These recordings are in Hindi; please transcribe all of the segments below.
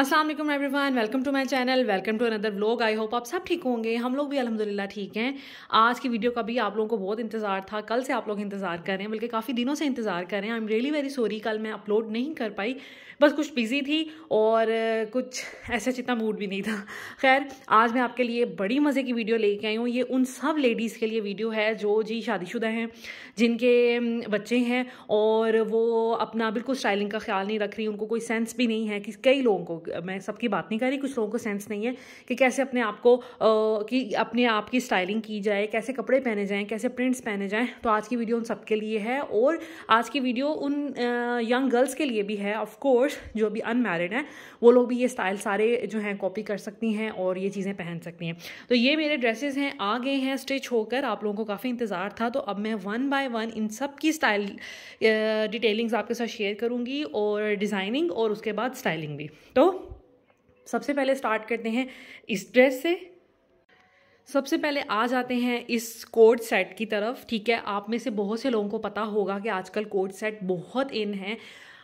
Aslam everyone welcome to my channel welcome to another vlog I hope आप सब ठीक होंगे हम लोग भी अलहमदिल्ला ठीक हैं आज की वीडियो का भी आप लोगों को बहुत इंतज़ार था कल से आप लोग इंतज़ार कर रहे हैं बल्कि काफ़ी दिनों से इंतज़ार कर रहे हैं I am really very sorry कल मैं अपलोड नहीं कर पाई बस कुछ बिज़ी थी और कुछ ऐसा चितना मूड भी नहीं था खैर आज मैं आपके लिए बड़ी मज़े की वीडियो लेके आई हूँ ये उन सब लेडीज़ के लिए वीडियो है जो जी शादीशुदा हैं जिनके बच्चे हैं और वो अपना बिल्कुल स्टाइलिंग का ख्याल नहीं रख रही उनको कोई सेंस भी नहीं है कि कई लोगों को मैं सबकी बात नहीं कर रही कुछ लोगों को सेंस नहीं है कि कैसे अपने आप को कि अपने आप की स्टाइलिंग की जाए कैसे कपड़े पहने जाएँ कैसे प्रिंट्स पहने जाएँ तो आज की वीडियो उन सबके लिए है और आज की वीडियो उन यंग गर्ल्स के लिए भी है ऑफकोर्स सिस्टर्स जो अभी अनमैरिड हैं वो लोग भी ये स्टाइल सारे जो हैं कॉपी कर सकती हैं और ये चीज़ें पहन सकती हैं तो ये मेरे ड्रेसेस हैं आ गए हैं स्टिच होकर आप लोगों को काफ़ी इंतज़ार था तो अब मैं वन बाय वन इन सब की स्टाइल डिटेलिंग्स आपके साथ शेयर करूँगी और डिज़ाइनिंग और उसके बाद स्टाइलिंग भी तो सबसे पहले स्टार्ट करते हैं इस ड्रेस से सबसे पहले आ जाते हैं इस कोड सेट की तरफ ठीक है आप में से बहुत से लोगों को पता होगा कि आजकल कोड सेट बहुत इन है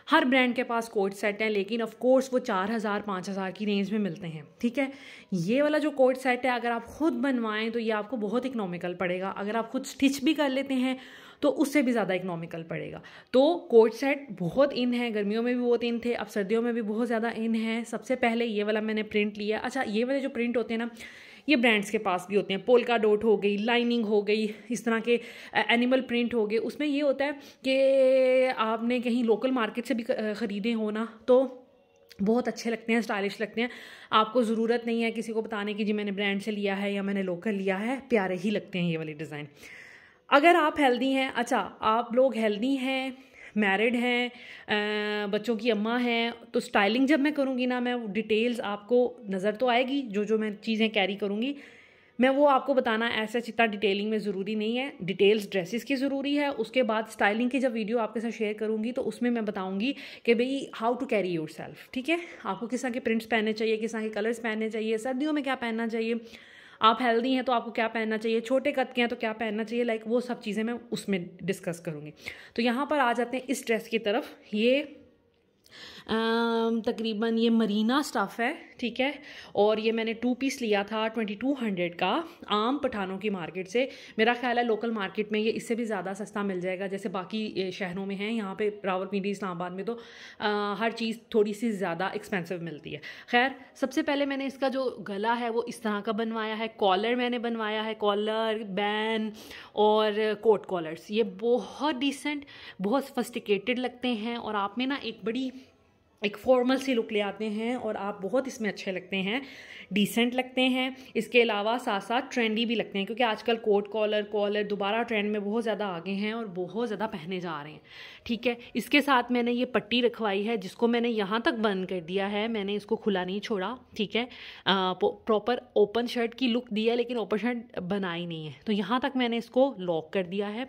हर ब्रांड के पास कोट सेट है लेकिन ऑफ कोर्स वो चार हज़ार पाँच हज़ार की रेंज में मिलते हैं ठीक है ये वाला जो कोट सेट है अगर आप खुद बनवाएं तो ये आपको बहुत इकनॉमिकल पड़ेगा अगर आप खुद स्टिच भी कर लेते हैं तो उससे भी ज़्यादा इकनॉमिकल पड़ेगा तो कोट सेट बहुत इन है गर्मियों में भी बहुत इन थे अब सर्दियों में भी बहुत ज़्यादा इन है सबसे पहले ये वाला मैंने प्रिंट लिया अच्छा ये वाले जो प्रिंट होते हैं ना ये ब्रांड्स के पास भी होते हैं पोलका डोट हो गई लाइनिंग हो गई इस तरह के एनिमल प्रिंट हो गए उसमें ये होता है कि आपने कहीं लोकल मार्केट से भी ख़रीदे हो ना तो बहुत अच्छे लगते हैं स्टाइलिश लगते हैं आपको ज़रूरत नहीं है किसी को बताने की जी मैंने ब्रांड से लिया है या मैंने लोकल लिया है प्यारे ही लगते हैं ये वाले डिज़ाइन अगर आप हेल्दी हैं अच्छा आप लोग हेल्दी हैं मैरिड हैं बच्चों की अम्मा हैं तो स्टाइलिंग जब मैं करूँगी ना मैं डिटेल्स आपको नज़र तो आएगी जो जो मैं चीज़ें कैरी करूँगी मैं वो आपको बताना ऐसा इतना डिटेलिंग में ज़रूरी नहीं है डिटेल्स ड्रेसेस की ज़रूरी है उसके बाद स्टाइलिंग की जब वीडियो आपके साथ शेयर करूँगी तो उसमें मैं बताऊँगी कि भाई how to carry yourself ठीक है आपको किस तरह के प्रिंट्स पहनने चाहिए किस तरह के कलर्स पहनने चाहिए सर्दियों में क्या पहनना चाहिए आप हेल्दी हैं तो आपको क्या पहनना चाहिए छोटे कद के हैं तो क्या पहनना चाहिए लाइक वो सब चीज़ें मैं उसमें डिस्कस करूँगी तो यहाँ पर आ जाते हैं इस ड्रेस की तरफ ये Um, तकरीबन ये मरीना स्टफ़ है ठीक है और ये मैंने टू पीस लिया था ट्वेंटी टू हंड्रेड का आम पठानों की मार्केट से मेरा ख्याल है लोकल मार्केट में ये इससे भी ज़्यादा सस्ता मिल जाएगा जैसे बाकी शहरों में है यहाँ पे रावलपिंडी इस्लामाबाद में तो आ, हर चीज़ थोड़ी सी ज़्यादा एक्सपेंसिव मिलती है खैर सबसे पहले मैंने इसका जो गला है वो इस तरह का बनवाया है कॉलर मैंने बनवाया है कॉलर बैन और कोट कॉलर्स ये बहुत डिसेंट बहुत सफस्टिकेटेड लगते हैं और आप में ना एक बड़ी एक फॉर्मल सी लुक ले आते हैं और आप बहुत इसमें अच्छे लगते हैं डिसेंट लगते हैं इसके अलावा साथ साथ ट्रेंडी भी लगते हैं क्योंकि आजकल कोट कॉलर कॉलर दोबारा ट्रेंड में बहुत ज़्यादा आगे हैं और बहुत ज़्यादा पहने जा रहे हैं ठीक है इसके साथ मैंने ये पट्टी रखवाई है जिसको मैंने यहाँ तक बंद कर दिया है मैंने इसको खुला नहीं छोड़ा ठीक है प्रॉपर ओपन शर्ट की लुक दी है लेकिन ओपन शर्ट बनाई नहीं है तो यहाँ तक मैंने इसको लॉक कर दिया है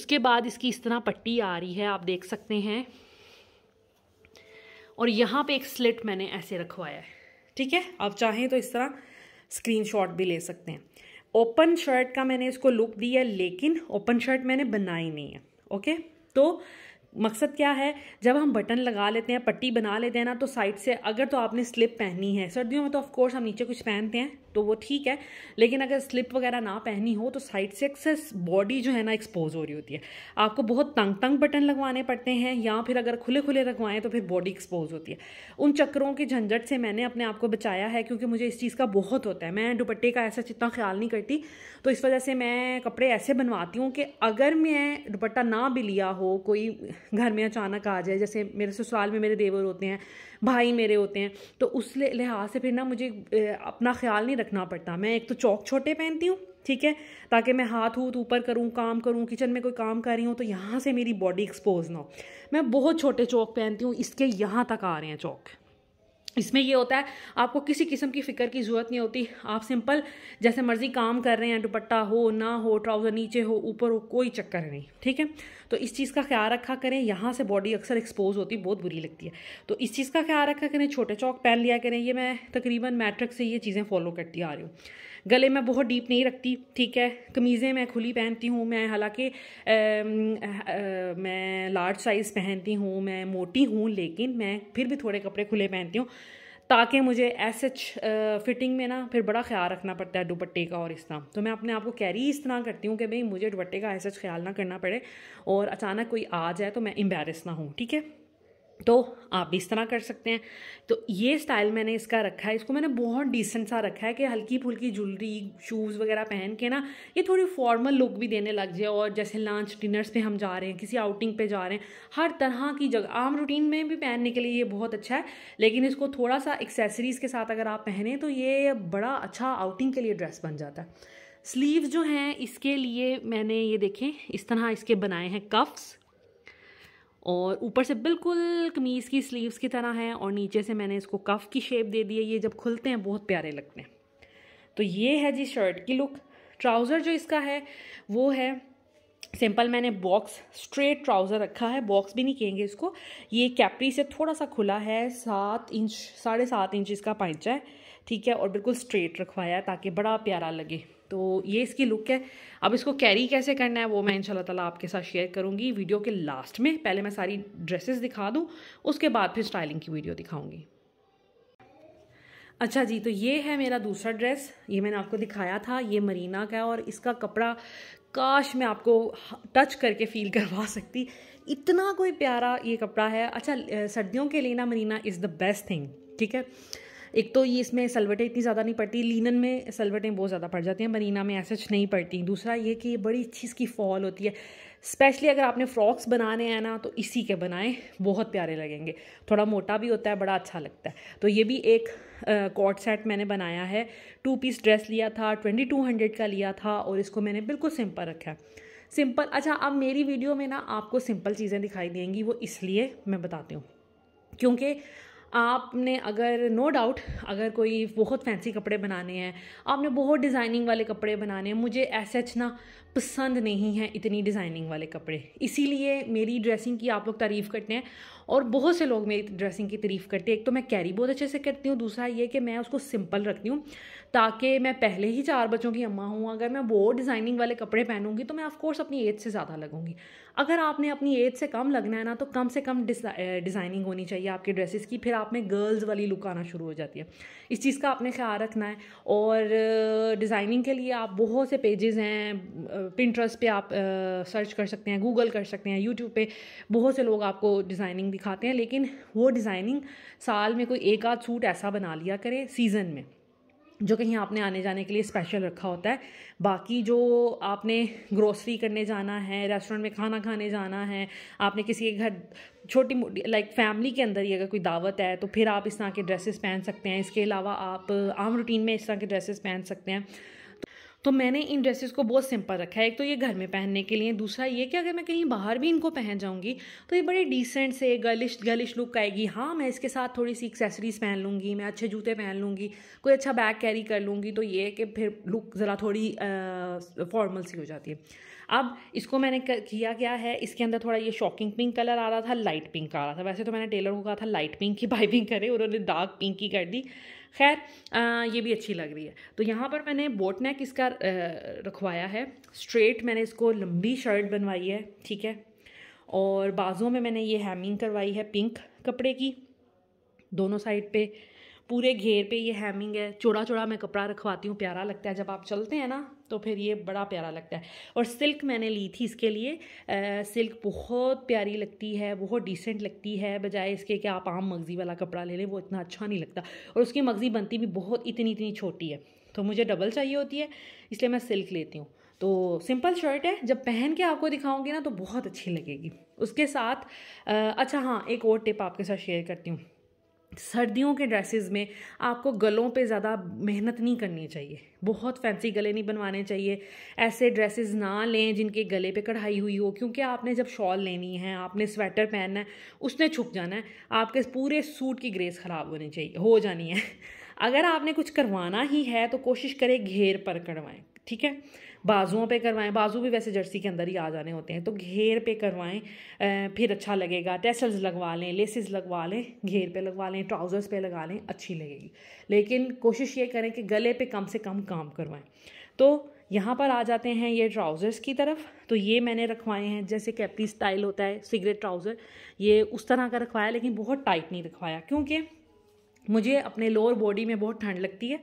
उसके बाद इसकी इस तरह पट्टी आ रही है आप देख सकते हैं और यहाँ पे एक स्लिट मैंने ऐसे रखवाया है ठीक है आप चाहें तो इस तरह स्क्रीनशॉट भी ले सकते हैं ओपन शर्ट का मैंने इसको लुक दिया लेकिन ओपन शर्ट मैंने बनाई नहीं है ओके तो मकसद क्या है जब हम बटन लगा लेते हैं पट्टी बना लेते हैं ना तो साइड से अगर तो आपने स्लिप पहनी है सर्दियों में तो ऑफकोर्स हम नीचे कुछ पहनते हैं तो वो ठीक है लेकिन अगर स्लिप वगैरह ना पहनी हो तो साइड से एक्सेस बॉडी जो है ना एक्सपोज हो रही होती है आपको बहुत तंग तंग बटन लगवाने पड़ते हैं या फिर अगर खुले खुले लगवाएं तो फिर बॉडी एक्सपोज होती है उन चक्करों के झंझट से मैंने अपने आप को बचाया है क्योंकि मुझे इस चीज़ का बहुत होता है मैं दुपट्टे का ऐसा इतना ख्याल नहीं करती तो इस वजह से मैं कपड़े ऐसे बनवाती हूँ कि अगर मैं दुपट्टा ना भी लिया हो कोई घर में अचानक आ जाए जैसे मेरे ससुराल में मेरे देवर होते हैं भाई मेरे होते हैं तो उस लिहाज से फिर ना मुझे अपना ख्याल नहीं रखना पड़ता मैं एक तो चौक छोटे पहनती हूँ ठीक है ताकि मैं हाथ हूथ ऊपर करूँ काम करूँ किचन में कोई काम कर रही हूँ तो यहाँ से मेरी बॉडी एक्सपोज ना हो मैं बहुत छोटे चौक पहनती हूँ इसके यहाँ तक आ रहे हैं चौक इसमें ये होता है आपको किसी किस्म की फ़िक्र की ज़रूरत नहीं होती आप सिंपल जैसे मर्ज़ी काम कर रहे हैं दुपट्टा हो ना हो ट्राउज़र नीचे हो ऊपर हो कोई चक्कर नहीं ठीक है तो इस चीज़ का ख्याल रखा करें यहाँ से बॉडी अक्सर एक्सपोज होती बहुत बुरी लगती है तो इस चीज़ का ख्याल रखा करें छोटे चौक पहन लिया करें ये मैं तकरीबन मैट्रिक से ये चीज़ें फॉलो करती आ रही हूँ गले मैं बहुत डीप नहीं रखती ठीक है कमीज़ें मैं खुली पहनती हूँ मैं हालांकि मैं लार्ज साइज़ पहनती हूँ मैं मोटी हूँ लेकिन मैं फिर भी थोड़े कपड़े खुले पहनती हूँ ताकि मुझे एस एच फिटिंग में ना फिर बड़ा ख्याल रखना पड़ता है दुपट्टे का और इस तरह तो मैं अपने आप को कैरी इस तरह करती हूँ कि भाई मुझे दुपट्टे का एस एच ख्याल ना करना पड़े और अचानक कोई आ जाए तो मैं एम्बेरस ना हूँ ठीक है तो आप इस तरह कर सकते हैं तो ये स्टाइल मैंने इसका रखा है इसको मैंने बहुत डिसेंट सा रखा है कि हल्की फुल्की ज्वेलरी शूज़ वगैरह पहन के ना ये थोड़ी फॉर्मल लुक भी देने लग जाए और जैसे लंच डिनर्स पे हम जा रहे हैं किसी आउटिंग पे जा रहे हैं हर तरह की जगह आम रूटीन में भी पहनने के लिए ये बहुत अच्छा है लेकिन इसको थोड़ा सा एक्सेसरीज़ के साथ अगर आप पहने तो ये बड़ा अच्छा आउटिंग के लिए ड्रेस बन जाता है स्लीव्स जो हैं इसके लिए मैंने ये देखें इस तरह इसके बनाए हैं कफ्स और ऊपर से बिल्कुल कमीज़ की स्लीव्स की तरह है और नीचे से मैंने इसको कफ़ की शेप दे दी है ये जब खुलते हैं बहुत प्यारे लगते हैं तो ये है जी शर्ट की लुक ट्राउज़र जो इसका है वो है सिंपल मैंने बॉक्स स्ट्रेट ट्राउज़र रखा है बॉक्स भी नहीं कहेंगे इसको ये कैपरी से थोड़ा सा खुला है सात इंच साढ़े सात इंच इसका पाइचा है ठीक है और बिल्कुल स्ट्रेट रखवाया है ताकि बड़ा प्यारा लगे तो ये इसकी लुक है अब इसको कैरी कैसे करना है वो मैं इंशाल्लाह ताला आपके साथ शेयर करूँगी वीडियो के लास्ट में पहले मैं सारी ड्रेसेस दिखा दूँ उसके बाद फिर स्टाइलिंग की वीडियो दिखाऊँगी अच्छा जी तो ये है मेरा दूसरा ड्रेस ये मैंने आपको दिखाया था ये मरीना का है और इसका कपड़ा काश मैं आपको टच करके फील करवा सकती इतना कोई प्यारा ये कपड़ा है अच्छा सर्दियों के लिए ना marina is the best thing ठीक है एक तो ये इसमें सलवटें इतनी ज़्यादा नहीं पड़ती लीनन में सलवटें बहुत ज़्यादा पड़ जाती हैं मरीना में ऐसे नहीं पड़ती दूसरा ये कि ये बड़ी अच्छी इसकी फॉल होती है स्पेशली अगर आपने फ्रॉक्स बनाने हैं ना तो इसी के बनाएं बहुत प्यारे लगेंगे थोड़ा मोटा भी होता है बड़ा अच्छा लगता है तो ये भी एक कॉट सेट मैंने बनाया है टू पीस ड्रेस लिया था ट्वेंटी टू हंड्रेड का लिया था और इसको मैंने बिल्कुल सिंपल रखा है सिंपल अच्छा अब मेरी वीडियो में ना आपको सिंपल चीज़ें दिखाई देंगी वो इसलिए मैं बताती हूँ क्योंकि आपने अगर नो no डाउट अगर कोई बहुत फैंसी कपड़े बनाने हैं आपने बहुत डिज़ाइनिंग वाले कपड़े बनाने हैं मुझे ऐसे अच्छा पसंद नहीं है इतनी डिज़ाइनिंग वाले कपड़े इसीलिए मेरी ड्रेसिंग की आप लोग तारीफ़ करते हैं और बहुत से लोग मेरी ड्रेसिंग की तारीफ़ करते हैं एक तो मैं कैरी बहुत अच्छे से करती हूँ दूसरा ये कि मैं उसको सिंपल रखती हूँ ताकि मैं पहले ही चार बच्चों की अम्मा हूँ अगर मैं वो डिज़ाइनिंग वाले कपड़े पहनूंगी तो मैं ऑफकोर्स अपनी एज से ज़्यादा लगूंगी अगर आपने अपनी एज से कम लगना है ना तो कम से कम डिज़ाइनिंग होनी चाहिए आपके ड्रेसेस की फिर आप में गर्ल्स वाली लुक आना शुरू हो जाती है इस चीज़ का आपने ख्याल रखना है और डिज़ाइनिंग के लिए आप बहुत से पेजेस हैं पिंट्रस्ट पे आप सर्च कर सकते हैं गूगल कर सकते हैं यूट्यूब पे बहुत से लोग आपको डिज़ाइनिंग दिखाते हैं लेकिन वो डिज़ाइनिंग साल में कोई एक आध सूट ऐसा बना लिया करे सीज़न में जो कहीं आपने आने जाने के लिए स्पेशल रखा होता है बाकी जो आपने ग्रोसरी करने जाना है रेस्टोरेंट में खाना खाने जाना है आपने किसी के घर छोटी मोटी लाइक फैमिली के अंदर ही अगर कोई दावत है तो फिर आप इस तरह के ड्रेसेस पहन सकते हैं इसके अलावा आप आम रूटीन में इस तरह के ड्रेसेस पहन सकते हैं तो मैंने इन ड्रेसेस को बहुत सिंपल रखा है एक तो ये घर में पहनने के लिए दूसरा ये कि अगर मैं कहीं बाहर भी इनको पहन जाऊँगी तो ये बड़े डिसेंट से गर्लिश गर्लिश लुक आएगी हाँ मैं इसके साथ थोड़ी सी एक्सेसरीज पहन लूँगी मैं अच्छे जूते पहन लूँगी कोई अच्छा बैग कैरी कर लूँगी तो ये कि फिर लुक ज़रा थोड़ी फॉर्मल सी हो जाती है अब इसको मैंने किया क्या है इसके अंदर थोड़ा ये शॉकिंग पिंक कलर आ रहा था लाइट पिंक आ रहा था वैसे तो मैंने टेलर को कहा था लाइट पिंक की बाइपिंग करे उन्होंने डार्क पिंक की कर दी खैर ये भी अच्छी लग रही है तो यहाँ पर मैंने बोट नेक इसका रखवाया है स्ट्रेट मैंने इसको लंबी शर्ट बनवाई है ठीक है और बाज़ों में मैंने ये हैमिंग करवाई है पिंक कपड़े की दोनों साइड पे पूरे घेर पे ये हैमिंग है चौड़ा चौड़ा मैं कपड़ा रखवाती हूँ प्यारा लगता है जब आप चलते हैं ना तो फिर ये बड़ा प्यारा लगता है और सिल्क मैंने ली थी इसके लिए आ, सिल्क बहुत प्यारी लगती है बहुत डिसेंट लगती है बजाय इसके कि आप आम मगज़ी वाला कपड़ा ले लें वो इतना अच्छा नहीं लगता और उसकी मगज़ी बनती भी बहुत इतनी इतनी छोटी है तो मुझे डबल चाहिए होती है इसलिए मैं सिल्क लेती हूँ तो सिंपल शर्ट है जब पहन के आपको दिखाऊंगी ना तो बहुत अच्छी लगेगी उसके साथ आ, अच्छा हाँ एक और टिप आपके साथ शेयर करती हूँ सर्दियों के ड्रेसेस में आपको गलों पे ज़्यादा मेहनत नहीं करनी चाहिए बहुत फैंसी गले नहीं बनवाने चाहिए ऐसे ड्रेसेस ना लें जिनके गले पे कढ़ाई हुई हो क्योंकि आपने जब शॉल लेनी है आपने स्वेटर पहनना है उसने छुप जाना है आपके पूरे सूट की ग्रेस ख़राब होनी चाहिए हो जानी है अगर आपने कुछ करवाना ही है तो कोशिश करें घेर पर करवाएं ठीक है बाजुओं पे करवाएं बाजू भी वैसे जर्सी के अंदर ही आ जाने होते हैं तो घेर पे करवाएं फिर अच्छा लगेगा टेसल्स लगवा लें लेसिस लगवा लें घेर पे लगवा लें ट्राउज़र्स पे लगा लें अच्छी लगेगी लेकिन कोशिश ये करें कि गले पे कम से कम काम करवाएं तो यहाँ पर आ जाते हैं ये ट्राउज़र्स की तरफ तो ये मैंने रखवाए हैं जैसे कैप्टी स्टाइल होता है सिगरेट ट्राउज़र ये उस तरह का रखवाया लेकिन बहुत टाइट नहीं रखवाया क्योंकि मुझे अपने लोअर बॉडी में बहुत ठंड लगती है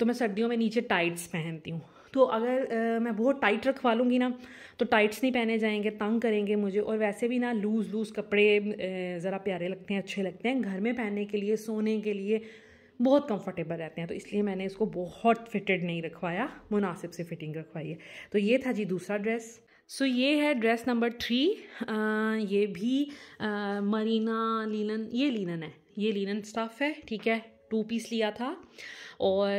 तो मैं सर्दियों में नीचे टाइट्स पहनती हूँ तो अगर मैं बहुत टाइट रखवा लूँगी ना तो टाइट्स नहीं पहने जाएंगे तंग करेंगे मुझे और वैसे भी ना लूज़ लूज़ कपड़े ज़रा प्यारे लगते हैं अच्छे लगते हैं घर में पहनने के लिए सोने के लिए बहुत कंफर्टेबल रहते हैं तो इसलिए मैंने इसको बहुत फिटेड नहीं रखवाया मुनासिब से फिटिंग रखवाई है तो ये था जी दूसरा ड्रेस सो so, ये है ड्रेस नंबर थ्री ये भी आ, मरीना लीलन ये लीलन है ये लीलन स्टाफ है ठीक है टू पीस लिया था और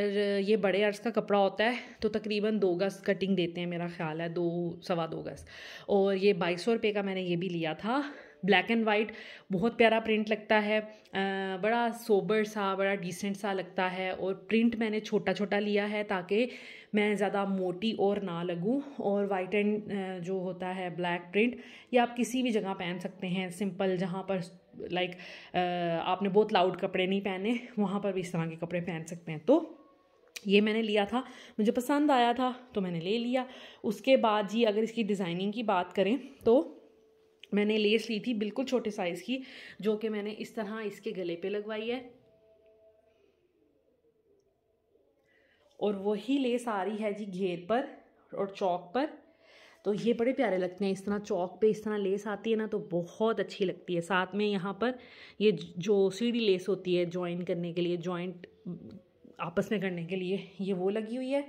ये बड़े अर्ज़ का कपड़ा होता है तो तकरीबन दो गज़ कटिंग देते हैं मेरा ख्याल है दो सवा दो गज़ और ये बाईस सौ रुपये का मैंने ये भी लिया था ब्लैक एंड वाइट बहुत प्यारा प्रिंट लगता है आ, बड़ा सोबर सा बड़ा डिसेंट सा लगता है और प्रिंट मैंने छोटा छोटा लिया है ताकि मैं ज़्यादा मोटी और ना लगूं और वाइट एंड जो होता है ब्लैक प्रिंट ये आप किसी भी जगह पहन सकते हैं सिंपल जहाँ पर लाइक uh, आपने बहुत लाउड कपड़े नहीं पहने वहाँ पर भी इस तरह के कपड़े पहन सकते हैं तो ये मैंने लिया था मुझे पसंद आया था तो मैंने ले लिया उसके बाद जी अगर इसकी डिज़ाइनिंग की बात करें तो मैंने लेस ली थी बिल्कुल छोटे साइज़ की जो कि मैंने इस तरह इसके गले पे लगवाई है और वही लेस आ रही है जी घेर पर और चौक पर तो ये बड़े प्यारे लगते हैं इस तरह चौक पे इस तरह लेस आती है ना तो बहुत अच्छी लगती है साथ में यहाँ पर ये जो सीढ़ी लेस होती है ज्वाइन करने के लिए जॉइंट आपस में करने के लिए ये वो लगी हुई है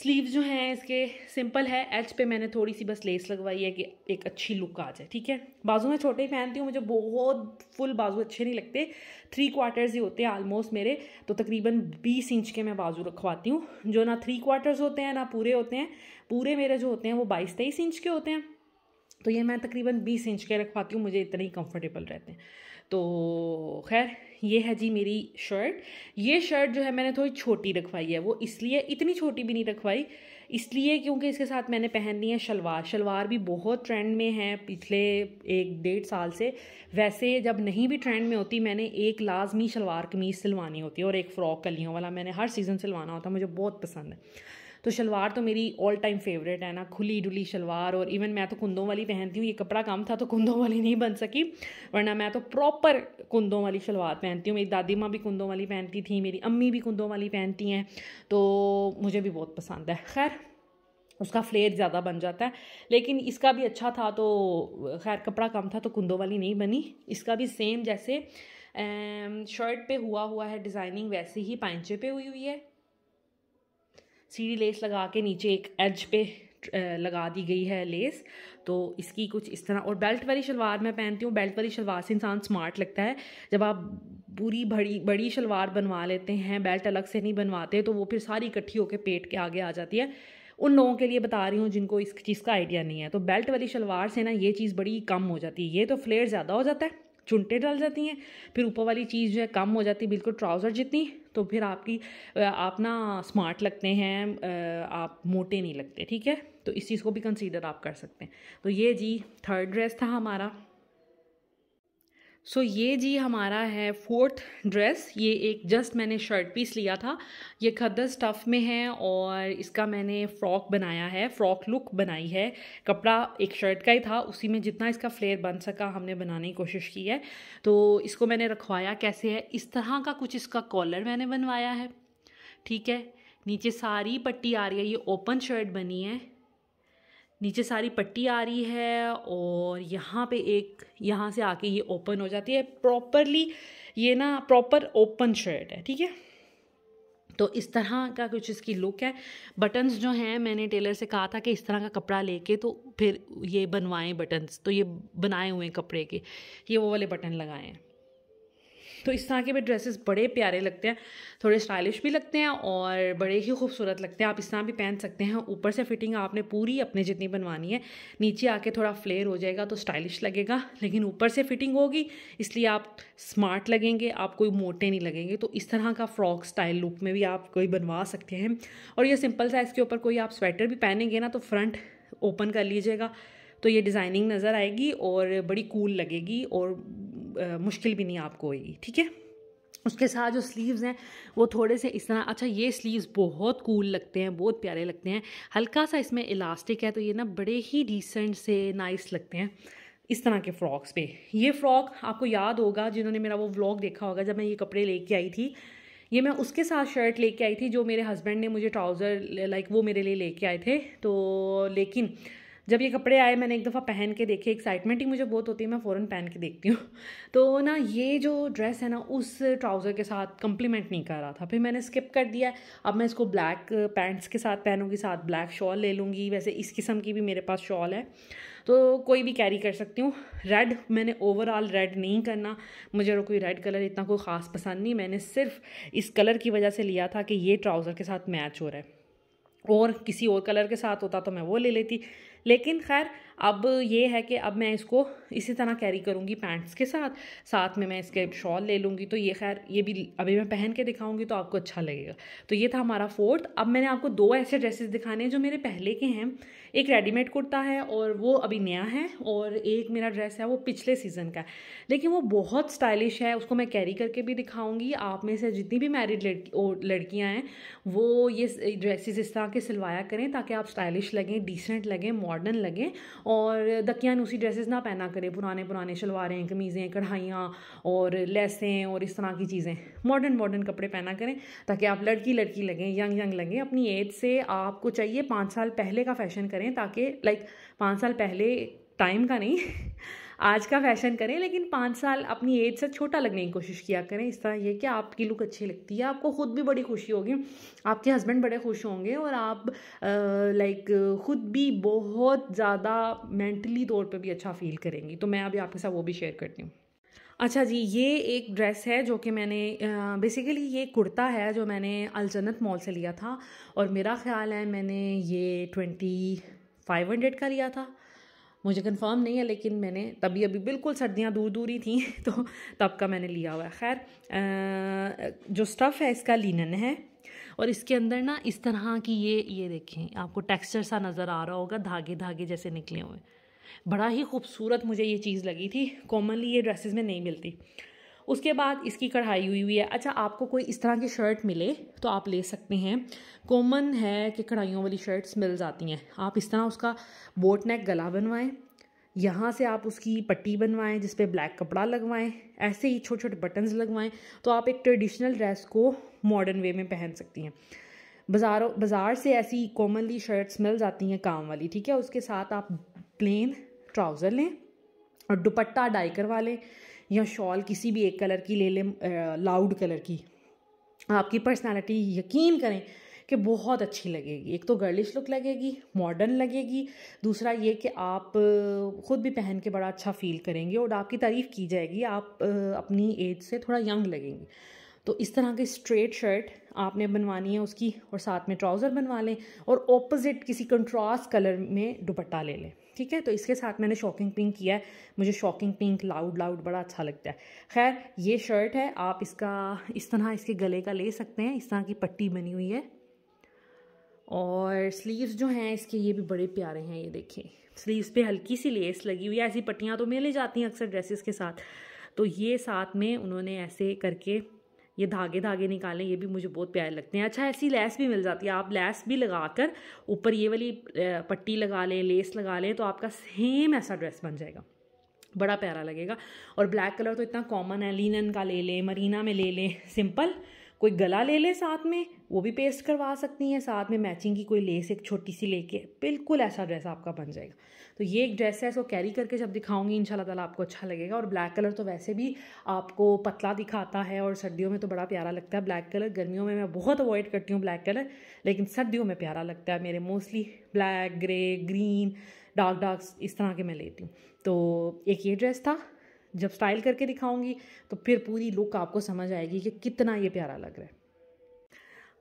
स्लीव्स जो हैं इसके सिंपल है एच पे मैंने थोड़ी सी बस लेस लगवाई है कि एक अच्छी लुक आ जाए ठीक है बाजू मैं छोटे ही पहनती हूँ मुझे बहुत फुल बाजू अच्छे नहीं लगते थ्री क्वार्टर्स ही होते हैं आलमोस्ट मेरे तो तकरीबन बीस इंच के मैं बाजू रखवाती हूँ जो ना थ्री क्वार्टर्स होते हैं ना पूरे होते हैं पूरे मेरे जो होते हैं वो बाईस तेईस इंच के होते हैं तो ये मैं तकरीबन बीस इंच के रखवाती हूँ मुझे इतने ही कम्फर्टेबल रहते हैं तो खैर ये है जी मेरी शर्ट ये शर्ट जो है मैंने थोड़ी छोटी रखवाई है वो इसलिए इतनी छोटी भी नहीं रखवाई इसलिए क्योंकि इसके साथ मैंने पहन ली है शलवार शलवार भी बहुत ट्रेंड में है पिछले एक डेढ़ साल से वैसे जब नहीं भी ट्रेंड में होती मैंने एक लाजमी शलवार कमीज़ सिलवानी होती है और एक फ़्रॉक कलियों वाला मैंने हर सीज़न सिलवाना होता मुझे बहुत पसंद है तो शलवार तो मेरी ऑल टाइम फेवरेट है ना खुली डुली शलवार और इवन मैं तो कुंदों वाली पहनती हूँ ये कपड़ा कम था तो कुंदों वाली नहीं बन सकी वरना मैं तो प्रॉपर कुंदों वाली शलवार पहनती हूँ मेरी दादी माँ भी कुंदों वाली पहनती थी मेरी अम्मी भी कुंदों वाली पहनती हैं तो मुझे भी बहुत पसंद है खैर उसका फ्लेयर ज़्यादा बन जाता है लेकिन इसका भी अच्छा था तो खैर कपड़ा कम था तो कुंदों वाली नहीं बनी इसका भी सेम जैसे शर्ट पे हुआ हुआ है डिज़ाइनिंग वैसे ही पैंचे पे हुई हुई है सीढ़ी लेस लगा के नीचे एक एज पे लगा दी गई है लेस तो इसकी कुछ इस तरह और बेल्ट वाली शलवार मैं पहनती हूँ बेल्ट वाली शलवार से इंसान स्मार्ट लगता है जब आप पूरी बड़ी बड़ी शलवार बनवा लेते हैं बेल्ट अलग से नहीं बनवाते तो वो फिर सारी इकट्ठी होकर पेट के आगे आ जाती है उन लोगों के लिए बता रही हूँ जिनको इस चीज़ का आइडिया नहीं है तो बेल्ट वाली शलवार से ना ये चीज़ बड़ी कम हो जाती है ये तो फ्लेयर ज़्यादा हो जाता है चुंटे डल जाती हैं फिर ऊपर वाली चीज़ जो है कम हो जाती है बिल्कुल ट्राउज़र जितनी तो फिर आपकी आप ना स्मार्ट लगते हैं आप मोटे नहीं लगते ठीक है तो इस चीज़ को भी कंसीडर आप कर सकते हैं तो ये जी थर्ड ड्रेस था हमारा सो so, ये जी हमारा है फोर्थ ड्रेस ये एक जस्ट मैंने शर्ट पीस लिया था ये खद्दर स्टफ़ में है और इसका मैंने फ़्रॉक बनाया है फ़्रॉक लुक बनाई है कपड़ा एक शर्ट का ही था उसी में जितना इसका फ्लेयर बन सका हमने बनाने की कोशिश की है तो इसको मैंने रखवाया कैसे है इस तरह का कुछ इसका कॉलर मैंने बनवाया है ठीक है नीचे सारी पट्टी आ रही है ये ओपन शर्ट बनी है नीचे सारी पट्टी आ रही है और यहाँ पे एक यहाँ से आके ये ओपन हो जाती है प्रॉपरली ये ना प्रॉपर ओपन शर्ट है ठीक है तो इस तरह का कुछ इसकी लुक है बटन्स जो हैं मैंने टेलर से कहा था कि इस तरह का कपड़ा लेके तो फिर ये बनवाएं बटन्स तो ये बनाए हुए कपड़े के ये वो वाले बटन लगाएं तो इस तरह के भी ड्रेसेस बड़े प्यारे लगते हैं थोड़े स्टाइलिश भी लगते हैं और बड़े ही खूबसूरत लगते हैं आप इस तरह भी पहन सकते हैं ऊपर से फिटिंग आपने पूरी अपने जितनी बनवानी है नीचे आके थोड़ा फ्लेयर हो जाएगा तो स्टाइलिश लगेगा लेकिन ऊपर से फिटिंग होगी इसलिए आप स्मार्ट लगेंगे आप कोई मोटे नहीं लगेंगे तो इस तरह का फ्रॉक स्टाइल लुक में भी आप कोई बनवा सकते हैं और यह सिंपल साइज़ के ऊपर कोई आप स्वेटर भी पहनेंगे ना तो फ्रंट ओपन कर लीजिएगा तो ये डिज़ाइनिंग नज़र आएगी और बड़ी कूल लगेगी और मुश्किल भी नहीं आपको होगी ठीक है उसके साथ जो स्लीव्स हैं वो थोड़े से इस तरह अच्छा ये स्लीव्स बहुत कूल लगते हैं बहुत प्यारे लगते हैं हल्का सा इसमें इलास्टिक है तो ये ना बड़े ही डिसेंट से नाइस लगते हैं इस तरह के फ्रॉक्स पे ये फ्रॉक आपको याद होगा जिन्होंने मेरा वो व्लॉग देखा होगा जब मैं ये कपड़े लेके आई थी ये मैं उसके साथ शर्ट लेके आई थी जो मेरे हस्बैंड ने मुझे ट्राउज़र लाइक वो मेरे लिए लेके आए थे तो लेकिन जब ये कपड़े आए मैंने एक दफ़ा पहन के देखे एक्साइटमेंट ही मुझे बहुत होती है मैं फ़ौरन पहन के देखती हूँ तो ना ये जो ड्रेस है ना उस ट्राउज़र के साथ कंप्लीमेंट नहीं कर रहा था फिर मैंने स्किप कर दिया अब मैं इसको ब्लैक पैंट्स के साथ पहनूंगी साथ ब्लैक शॉल ले लूँगी वैसे इस किस्म की भी मेरे पास शॉल है तो कोई भी कैरी कर सकती हूँ रेड मैंने ओवरऑल रेड नहीं करना मुझे कोई रेड कलर इतना कोई ख़ास पसंद नहीं मैंने सिर्फ इस कलर की वजह से लिया था कि ये ट्राउज़र के साथ मैच हो रहा है और किसी और कलर के साथ होता तो मैं वो ले लेती लेकिन खैर अब ये है कि अब मैं इसको इसी तरह कैरी करूँगी पैंट्स के साथ साथ में मैं इसके शॉल ले लूँगी तो ये खैर ये भी अभी मैं पहन के दिखाऊँगी तो आपको अच्छा लगेगा तो ये था हमारा फोर्थ अब मैंने आपको दो ऐसे ड्रेसेस दिखाने हैं जो मेरे पहले के हैं एक रेडीमेड कुर्ता है और वो अभी नया है और एक मेरा ड्रेस है वो पिछले सीज़न का लेकिन वो बहुत स्टाइलिश है उसको मैं कैरी करके भी दिखाऊँगी आप में से जितनी भी मैरिड लड़की लड़कियाँ हैं वो ये ड्रेसेस इस तरह के सिलवाया करें ताकि आप स्टाइलिश लगें डिसेंट लगें मॉडर्न लगें और दकियान उसी ड्रेसेस ना पहना करें करे पुराने पुराने शलवारें कमीज़ें कढ़ाइयाँ और लेसें और इस तरह की चीज़ें मॉडर्न मॉडर्न कपड़े पहना करें ताकि आप लड़की लड़की लगें यंग यंग लगें अपनी एज से आपको चाहिए पाँच साल पहले का फ़ैशन करें ताकि लाइक पाँच साल पहले टाइम का नहीं आज का फैशन करें लेकिन पाँच साल अपनी एज से छोटा लगने की कोशिश किया करें इस तरह ये कि आपकी लुक अच्छी लगती है आपको खुद भी बड़ी खुशी होगी आपके हस्बैंड बड़े खुश होंगे और आप लाइक खुद भी बहुत ज़्यादा मेंटली तौर पर भी अच्छा फील करेंगी तो मैं अभी आपके साथ वो भी शेयर करती हूँ अच्छा जी ये एक ड्रेस है जो कि मैंने बेसिकली ये कुर्ता है जो मैंने अलजन्नत मॉल से लिया था और मेरा ख्याल है मैंने ये ट्वेंटी फाइव हंड्रेड का लिया था मुझे कंफर्म नहीं है लेकिन मैंने तभी अभी बिल्कुल सर्दियाँ दूर दूर ही थी तो तब का मैंने लिया हुआ है खैर जो स्टफ़ है इसका लिनन है और इसके अंदर ना इस तरह की ये ये देखें आपको टेक्सचर सा नज़र आ रहा होगा धागे धागे जैसे निकले हुए बड़ा ही खूबसूरत मुझे ये चीज़ लगी थी कॉमनली ये ड्रेसेस में नहीं मिलती उसके बाद इसकी कढ़ाई हुई हुई है अच्छा आपको कोई इस तरह की शर्ट मिले तो आप ले सकते हैं कॉमन है कि कढ़ाइयों वाली शर्ट्स मिल जाती हैं आप इस तरह उसका बोट नेक गला बनवाएं यहाँ से आप उसकी पट्टी बनवाएं जिस पे ब्लैक कपड़ा लगवाएं ऐसे ही छोटे छोटे बटन्स लगवाएं तो आप एक ट्रेडिशनल ड्रेस को मॉडर्न वे में पहन सकती हैं बाजारों बाज़ार से ऐसी कॉमनली शर्ट्स मिल जाती हैं काम वाली ठीक है उसके साथ आप प्लेन ट्राउज़र लें और दुपट्टा डाई करवा लें या शॉल किसी भी एक कलर की ले लें लाउड कलर की आपकी पर्सनालिटी यकीन करें कि बहुत अच्छी लगेगी एक तो गर्लिश लुक लगेगी मॉडर्न लगेगी दूसरा ये कि आप ख़ुद भी पहन के बड़ा अच्छा फील करेंगे और आपकी तारीफ़ की जाएगी आप अपनी एज से थोड़ा यंग लगेंगी तो इस तरह की स्ट्रेट शर्ट आपने बनवानी है उसकी और साथ में ट्राउज़र बनवा लें और ऑपोजिट किसी कंट्रास्ट कलर में दुपट्टा ले लें ठीक है तो इसके साथ मैंने शॉकिंग पिंक किया है मुझे शॉकिंग पिंक लाउड लाउड बड़ा अच्छा लगता है खैर ये शर्ट है आप इसका इस तरह इसके गले का ले सकते हैं इस तरह की पट्टी बनी हुई है और स्लीव्स जो हैं इसके ये भी बड़े प्यारे हैं ये देखिए स्लीव्स पे हल्की सी लेस लगी हुई है ऐसी पट्टियाँ तो मिल ही जाती हैं अक्सर ड्रेसेस के साथ तो ये साथ में उन्होंने ऐसे करके ये धागे धागे निकालें ये भी मुझे बहुत प्यारे लगते हैं अच्छा ऐसी लैस भी मिल जाती है आप लैस भी लगा कर ऊपर ये वाली पट्टी लगा लें लेस लगा लें तो आपका सेम ऐसा ड्रेस बन जाएगा बड़ा प्यारा लगेगा और ब्लैक कलर तो इतना कॉमन है लिनन का ले लें मरीना में ले लें सिंपल कोई गला ले लें साथ में वो भी पेस्ट करवा सकती हैं साथ में मैचिंग की कोई लेस एक छोटी सी लेके बिल्कुल ऐसा ड्रेस आपका बन जाएगा तो ये एक ड्रेस है इसको कैरी करके जब दिखाऊंगी इन ताला आपको अच्छा लगेगा और ब्लैक कलर तो वैसे भी आपको पतला दिखाता है और सर्दियों में तो बड़ा प्यारा लगता है ब्लैक कलर गर्मियों में मैं बहुत अवॉइड करती हूँ ब्लैक कलर लेकिन सर्दियों में प्यारा लगता है मेरे mostly black grey green dark dark इस तरह के मैं लेती हूँ तो एक ये ड्रेस था जब स्टाइल करके दिखाऊंगी तो फिर पूरी लुक आपको समझ आएगी कि कितना ये प्यारा लग रहा है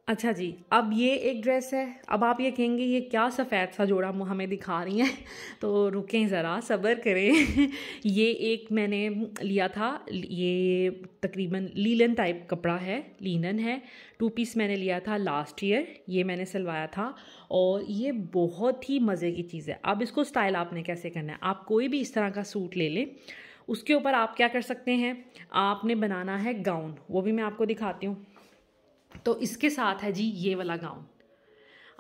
अच्छा जी अब ये एक ड्रेस है अब आप ये कहेंगे ये क्या सफ़ेद सा जोड़ा हमें दिखा रही हैं तो रुकें ज़रा सब्र करें ये एक मैंने लिया था ये तकरीबन लीलन टाइप कपड़ा है लीनन है टू पीस मैंने लिया था लास्ट ईयर ये मैंने सिलवाया था और ये बहुत ही मज़े की चीज़ है अब इसको स्टाइल आपने कैसे करना है आप कोई भी इस तरह का सूट ले लें उसके ऊपर आप क्या कर सकते हैं आपने बनाना है गाउन वो भी मैं आपको दिखाती हूँ तो इसके साथ है जी ये वाला गाउन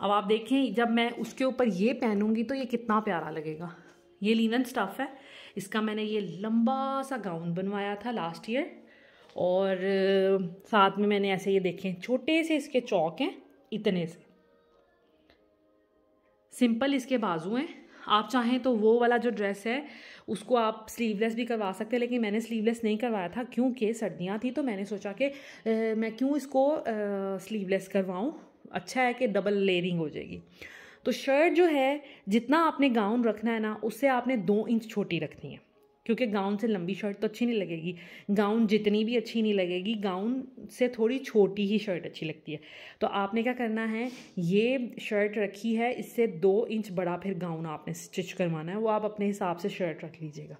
अब आप देखें जब मैं उसके ऊपर ये पहनूंगी तो ये कितना प्यारा लगेगा ये लीनन स्टफ़ है इसका मैंने ये लंबा सा गाउन बनवाया था लास्ट ईयर और साथ में मैंने ऐसे ये देखें छोटे से इसके चौक हैं इतने से सिंपल इसके बाजू हैं आप चाहें तो वो वाला जो ड्रेस है उसको आप स्लीवलेस भी करवा सकते हैं लेकिन मैंने स्लीवलेस नहीं करवाया था क्योंकि सर्दियाँ थी तो मैंने सोचा कि मैं क्यों इसको स्लीवलेस करवाऊँ अच्छा है कि डबल लेयरिंग हो जाएगी तो शर्ट जो है जितना आपने गाउन रखना है ना उससे आपने दो इंच छोटी रखनी है क्योंकि गाउन से लंबी शर्ट तो अच्छी नहीं लगेगी गाउन जितनी भी अच्छी नहीं लगेगी गाउन से थोड़ी छोटी ही शर्ट अच्छी लगती है तो आपने क्या करना है ये शर्ट रखी है इससे दो इंच बड़ा फिर गाउन आपने स्टिच करवाना है वो आप अपने हिसाब से शर्ट रख लीजिएगा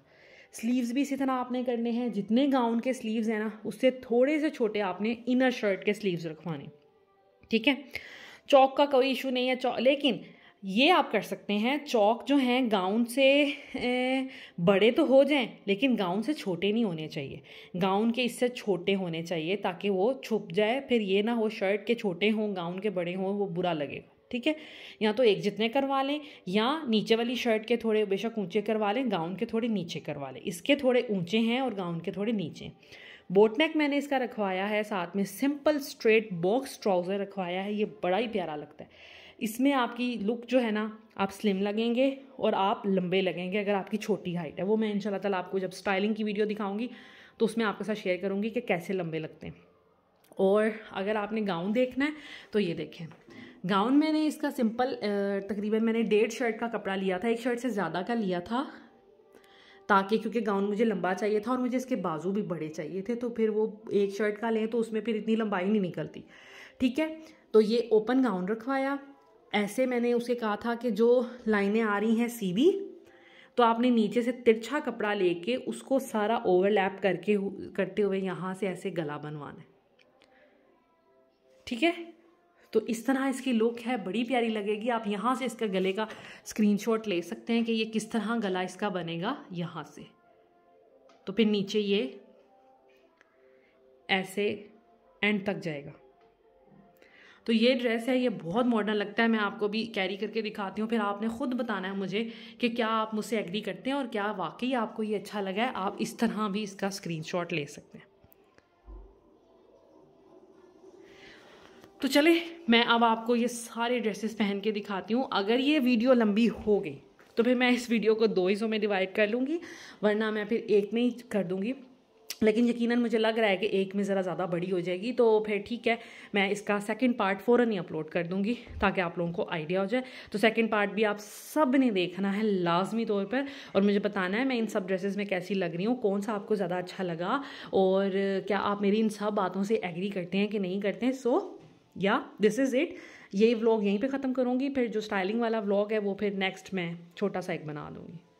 स्लीव्स भी इसी तरह आपने करने हैं जितने गाउन के स्लीव्स हैं ना उससे थोड़े से छोटे आपने इनर शर्ट के स्लीव्स रखवाने ठीक है चौक का कोई इशू नहीं है लेकिन ये आप कर सकते हैं चौक जो हैं गाउन से बड़े तो हो जाएं लेकिन गाउन से छोटे नहीं होने चाहिए गाउन के इससे छोटे होने चाहिए ताकि वो छुप जाए फिर ये ना हो शर्ट के छोटे हों गाउन के बड़े हों वो बुरा लगेगा ठीक है या तो एक जितने करवा लें या नीचे वाली शर्ट के थोड़े बेशक ऊंचे करवा लें गाउन के थोड़े नीचे करवा लें इसके थोड़े ऊंचे हैं और गाउन के थोड़े नीचे बोटनेक मैंने इसका रखवाया है साथ में सिंपल स्ट्रेट बॉक्स ट्राउज़र रखवाया है ये बड़ा ही प्यारा लगता है इसमें आपकी लुक जो है ना आप स्लिम लगेंगे और आप लंबे लगेंगे अगर आपकी छोटी हाइट है वो मैं इंशाल्लाह ताला आपको जब स्टाइलिंग की वीडियो दिखाऊंगी तो उसमें आपके साथ शेयर करूँगी कि कैसे लंबे लगते हैं और अगर आपने गाउन देखना है तो ये देखें गाउन मैंने इसका सिंपल तकरीबन मैंने डेढ़ शर्ट का कपड़ा लिया था एक शर्ट से ज़्यादा का लिया था ताकि क्योंकि गाउन मुझे लंबा चाहिए था और मुझे इसके बाजू भी बड़े चाहिए थे तो फिर वो एक शर्ट का लें तो उसमें फिर इतनी लंबाई नहीं निकलती ठीक है तो ये ओपन गाउन रखवाया ऐसे मैंने उसे कहा था कि जो लाइनें आ रही हैं सीधी तो आपने नीचे से तिरछा कपड़ा लेके उसको सारा ओवरलैप करके करते हुए यहाँ से ऐसे गला बनवाना ठीक है तो इस तरह इसकी लुक है बड़ी प्यारी लगेगी आप यहाँ से इसका गले का स्क्रीनशॉट ले सकते हैं कि ये किस तरह गला इसका बनेगा यहाँ से तो फिर नीचे ये ऐसे एंड तक जाएगा तो ये ड्रेस है ये बहुत मॉडर्न लगता है मैं आपको भी कैरी करके दिखाती हूँ फिर आपने ख़ुद बताना है मुझे कि क्या आप मुझसे एग्री करते हैं और क्या वाकई आपको ये अच्छा लगा है आप इस तरह भी इसका स्क्रीन ले सकते हैं तो चले मैं अब आपको ये सारे ड्रेसेस पहन के दिखाती हूँ अगर ये वीडियो लंबी हो गई तो फिर मैं इस वीडियो को दो हिस्सों में डिवाइड कर लूँगी वरना मैं फिर एक में ही कर दूँगी लेकिन यकीनन मुझे लग रहा है कि एक में ज़रा ज़्यादा बड़ी हो जाएगी तो फिर ठीक है मैं इसका सेकंड पार्ट फ़ौरन ही अपलोड कर दूंगी ताकि आप लोगों को आइडिया हो जाए तो सेकंड पार्ट भी आप सब ने देखना है लाजमी तौर पर और मुझे बताना है मैं इन सब ड्रेसेस में कैसी लग रही हूँ कौन सा आपको ज़्यादा अच्छा लगा और क्या आप मेरी इन सब बातों से एग्री करते हैं कि नहीं करते हैं so yeah this is it ये व्लॉग यहीं पर ख़त्म करूँगी फिर जो स्टाइलिंग वाला व्लॉग है वो फिर नेक्स्ट मैं छोटा सा एक बना दूँगी